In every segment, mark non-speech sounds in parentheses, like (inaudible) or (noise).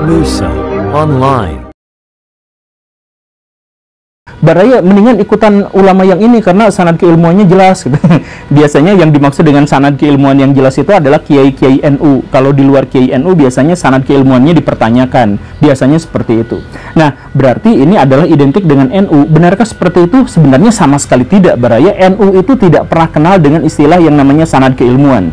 Nusa Online. Baraya mendingan ikutan ulama yang ini karena sanad keilmuannya jelas. Gitu. (laughs) biasanya yang dimaksud dengan sanad keilmuan yang jelas itu adalah kiai-kiai NU. Kalau di luar kiai NU biasanya sanad keilmuannya dipertanyakan. Biasanya seperti itu. Nah, berarti ini adalah identik dengan NU. Benarkah seperti itu? Sebenarnya sama sekali tidak, Baraya. NU itu tidak pernah kenal dengan istilah yang namanya sanad keilmuan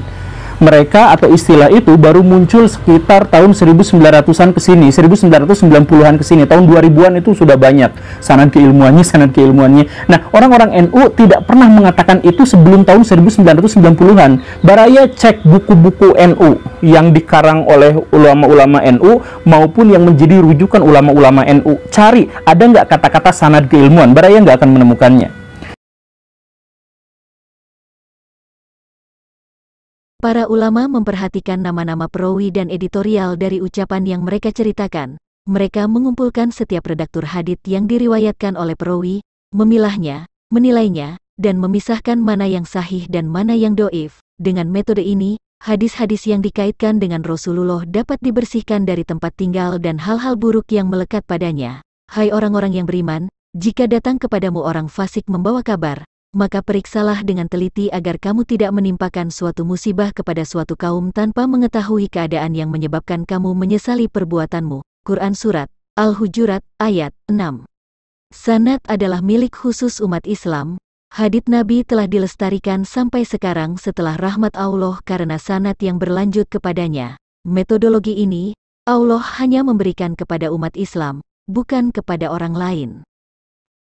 mereka atau istilah itu baru muncul sekitar tahun 1900-an ke sini, 1990-an ke sini, tahun 2000-an itu sudah banyak sanad keilmuannya, (laughs) sanad keilmuannya. Nah, orang-orang NU tidak pernah mengatakan itu sebelum tahun 1990-an. Baraya cek buku-buku NU yang dikarang oleh ulama-ulama NU maupun yang menjadi rujukan ulama-ulama NU. Cari ada nggak kata-kata sanad keilmuan, Baraya nggak akan menemukannya. Para ulama memperhatikan nama-nama perawi dan editorial dari ucapan yang mereka ceritakan. Mereka mengumpulkan setiap redaktur hadith yang diriwayatkan oleh perawi, memilahnya, menilainya, dan memisahkan mana yang sahih dan mana yang doif. Dengan metode ini, hadis-hadis yang dikaitkan dengan Rasulullah dapat dibersihkan dari tempat tinggal dan hal-hal buruk yang melekat padanya. Hai orang-orang yang beriman, jika datang kepadamu orang fasik membawa kabar, maka periksalah dengan teliti agar kamu tidak menimpakan suatu musibah kepada suatu kaum tanpa mengetahui keadaan yang menyebabkan kamu menyesali perbuatanmu. Quran Surat Al-Hujurat, ayat 6 Sanat adalah milik khusus umat Islam. Hadit Nabi telah dilestarikan sampai sekarang setelah rahmat Allah karena sanat yang berlanjut kepadanya. Metodologi ini, Allah hanya memberikan kepada umat Islam, bukan kepada orang lain.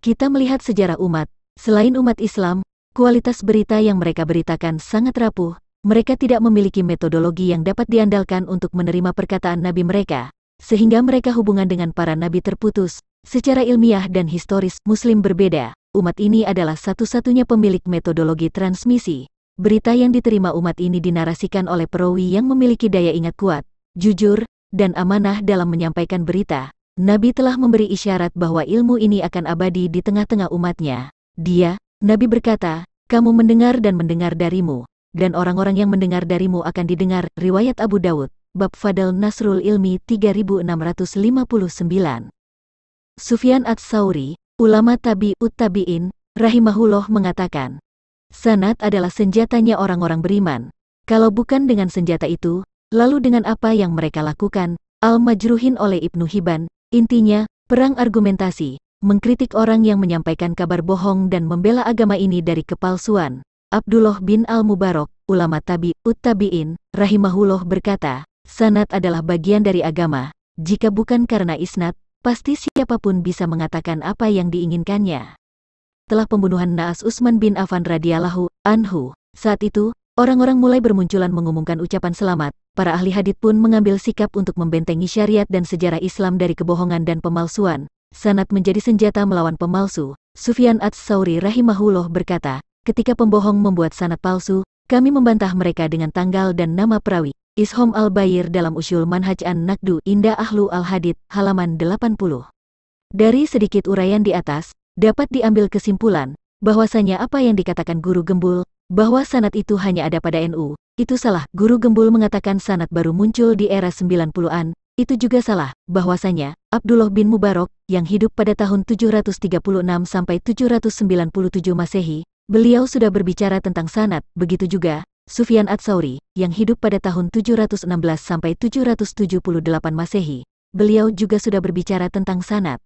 Kita melihat sejarah umat, Selain umat Islam, kualitas berita yang mereka beritakan sangat rapuh, mereka tidak memiliki metodologi yang dapat diandalkan untuk menerima perkataan nabi mereka, sehingga mereka hubungan dengan para nabi terputus. Secara ilmiah dan historis, Muslim berbeda. Umat ini adalah satu-satunya pemilik metodologi transmisi. Berita yang diterima umat ini dinarasikan oleh perawi yang memiliki daya ingat kuat, jujur, dan amanah dalam menyampaikan berita. Nabi telah memberi isyarat bahwa ilmu ini akan abadi di tengah-tengah umatnya. Dia, Nabi berkata, kamu mendengar dan mendengar darimu, dan orang-orang yang mendengar darimu akan didengar. Riwayat Abu Dawud, Bab Fadl Nasrul Ilmi 3659. Sufyan At-Sauri, ulama Tabi ut tabi'in, rahimahullah mengatakan, Sanat adalah senjatanya orang-orang beriman. Kalau bukan dengan senjata itu, lalu dengan apa yang mereka lakukan, Al-Majruhin oleh Ibnu Hibban, intinya, perang argumentasi, mengkritik orang yang menyampaikan kabar bohong dan membela agama ini dari kepalsuan. Abdullah bin Al-Mubarak, ulama tabi, uttabi'in, rahimahullah berkata, sanat adalah bagian dari agama, jika bukan karena isnat, pasti siapapun bisa mengatakan apa yang diinginkannya. Telah pembunuhan Naas Usman bin Affan radhiyallahu anhu, saat itu, orang-orang mulai bermunculan mengumumkan ucapan selamat, para ahli hadith pun mengambil sikap untuk membentengi syariat dan sejarah Islam dari kebohongan dan pemalsuan, sanat menjadi senjata melawan pemalsu, Sufyan Ats-Sauri rahimahullah berkata, ketika pembohong membuat sanat palsu, kami membantah mereka dengan tanggal dan nama perawi. Ishom al-Bayir dalam usul Manhaj an-Nakdu Indah Ahlu al-Hadid, halaman 80. Dari sedikit uraian di atas, dapat diambil kesimpulan, bahwasanya apa yang dikatakan guru gembul, bahwa sanat itu hanya ada pada NU, itu salah. Guru gembul mengatakan sanat baru muncul di era 90-an, itu juga salah, bahwasanya Abdullah bin Mubarak yang hidup pada tahun 736 sampai 797 Masehi, beliau sudah berbicara tentang sanat, begitu juga Sufyan Atsauri yang hidup pada tahun 716 sampai 778 Masehi, beliau juga sudah berbicara tentang sanat.